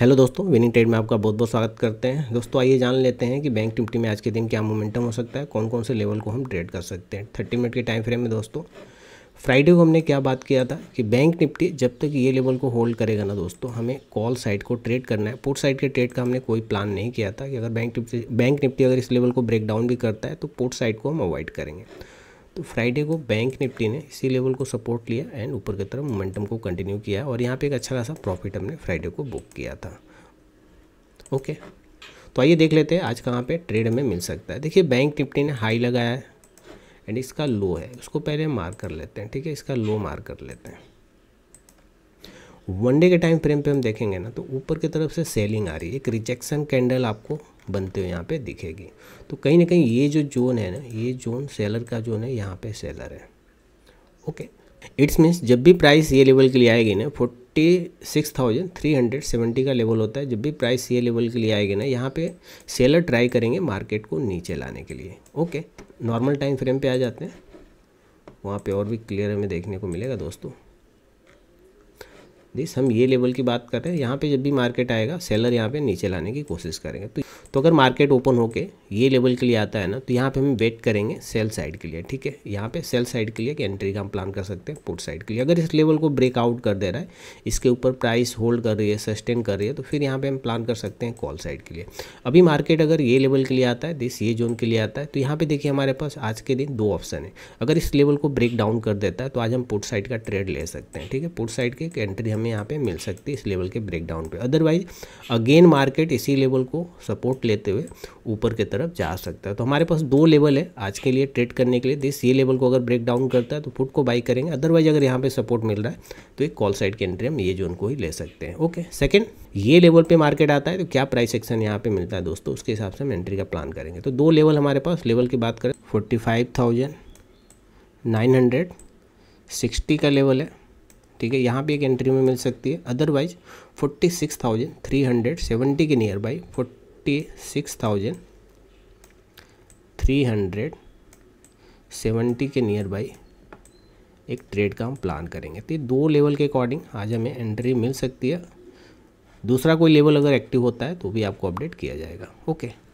hello दोस्तों winning trade में आपका बहुत बहुत स्वागत करते हैं दोस्तों आइए जान लेते हैं कि बैंक निफ्टी में आज के दिन क्या मोमेंटम हो सकता है कौन कौन से लेवल को हम ट्रेड कर सकते हैं थर्टी मिनट के टाइम फ्रेम में दोस्तों फ्राइडे को हमने क्या बात किया था कि बैंक निफ्टी जब तक ये लेवल को होल्ड करेगा ना दोस्तों हमें कॉल साइड को ट्रेड करना है पोर्ट साइड के ट्रेड का हमने कोई प्लान नहीं किया था कि अगर बैंक निफ्टी बैंक निफ्टी अगर इस लेवल को ब्रेक डाउन भी करता है तो पोर्ट साइड को हम अवॉइड करेंगे तो फ्राइडे को बैंक निफ्टी ने इसी लेवल को सपोर्ट लिया एंड ऊपर की तरफ मोमेंटम को कंटिन्यू किया और यहाँ पे एक अच्छा खासा प्रॉफिट हमने फ्राइडे को बुक किया था ओके तो आइए देख लेते हैं आज कहाँ पे ट्रेड हमें मिल सकता है देखिए बैंक निफ्टी ने हाई लगाया है एंड इसका लो है उसको पहले मार कर लेते हैं ठीक है इसका लो मार कर लेते हैं वनडे के टाइम फ्रेम पर हम देखेंगे ना तो ऊपर की तरफ से सेलिंग आ रही है एक रिजेक्शन कैंडल आपको बनते हुए यहाँ पे दिखेगी तो कहीं ना कहीं ये जो जोन है ना ये जोन सेलर का जोन है यहाँ पे सेलर है ओके इट्स मीन्स जब भी प्राइस ये लेवल के लिए आएगी ना forty six thousand three hundred seventy का लेवल होता है जब भी प्राइस ये लेवल के लिए आएगी ना यहाँ पे सेलर ट्राई करेंगे मार्केट को नीचे लाने के लिए ओके नॉर्मल टाइम फ्रेम पे आ जाते हैं वहाँ पे और भी क्लियर हमें देखने को मिलेगा दोस्तों दिस हम ये लेवल की बात कर रहे हैं यहाँ पे जब भी मार्केट आएगा सेलर यहाँ पे नीचे लाने की कोशिश करेंगे तो तो अगर मार्केट ओपन होके ये लेवल के लिए आता है ना तो यहाँ पे हम वेट करेंगे सेल साइड के लिए ठीक है यहाँ पे सेल साइड के लिए कि एंट्री का हम प्लान कर सकते हैं पुट साइड के लिए अगर इस लेवल को ब्रेकआउट कर दे रहा है इसके ऊपर प्राइस होल्ड कर रही है सस्टेन कर रही है तो फिर यहाँ पे हम प्लान कर सकते हैं कॉल साइड के लिए अभी मार्केट अगर ये लेवल के लिए आता है दिस ये जोन के लिए आता है तो यहाँ पर देखिए हमारे पास आज के दिन दो ऑप्शन है अगर इस लेवल को ब्रेक डाउन कर देता है तो आज हम पुट साइड का ट्रेड ले सकते हैं ठीक है पुट साइड की एंट्री हमें यहाँ पर मिल सकती है इस लेवल के ब्रेकडाउन पर अदरवाइज अगेन मार्केट इसी लेवल को सपोर्ट सपोर्ट लेते हुए ऊपर की तरफ जा सकता है तो हमारे पास दो लेवल है आज के लिए ट्रेड करने के लिए दिस ये लेवल को अगर ब्रेक डाउन करता है तो फुट को बाई करेंगे अदरवाइज अगर यहाँ पे सपोर्ट मिल रहा है तो एक कॉल साइड की एंट्री हम ये जोन को ही ले सकते हैं ओके सेकेंड ये लेवल पर मार्केट आता है तो क्या प्राइस एक्शन यहाँ पर मिलता है दोस्तों उसके हिसाब से हम एंट्री का प्लान करेंगे तो दो लेवल हमारे पास लेवल की बात करें forty five thousand nine hundred sixty का लेवल है ठीक है यहाँ पे एक एंट्री में मिल सकती है otherwise forty six thousand three hundred seventy के near buy forty forty six thousand three hundred seventy के नियर बाई एक ट्रेड का हम प्लान करेंगे तो दो लेवल के अकॉर्डिंग आज हमें एंट्री मिल सकती है दूसरा कोई लेवल अगर एक्टिव होता है तो भी आपको अपडेट किया जाएगा ओके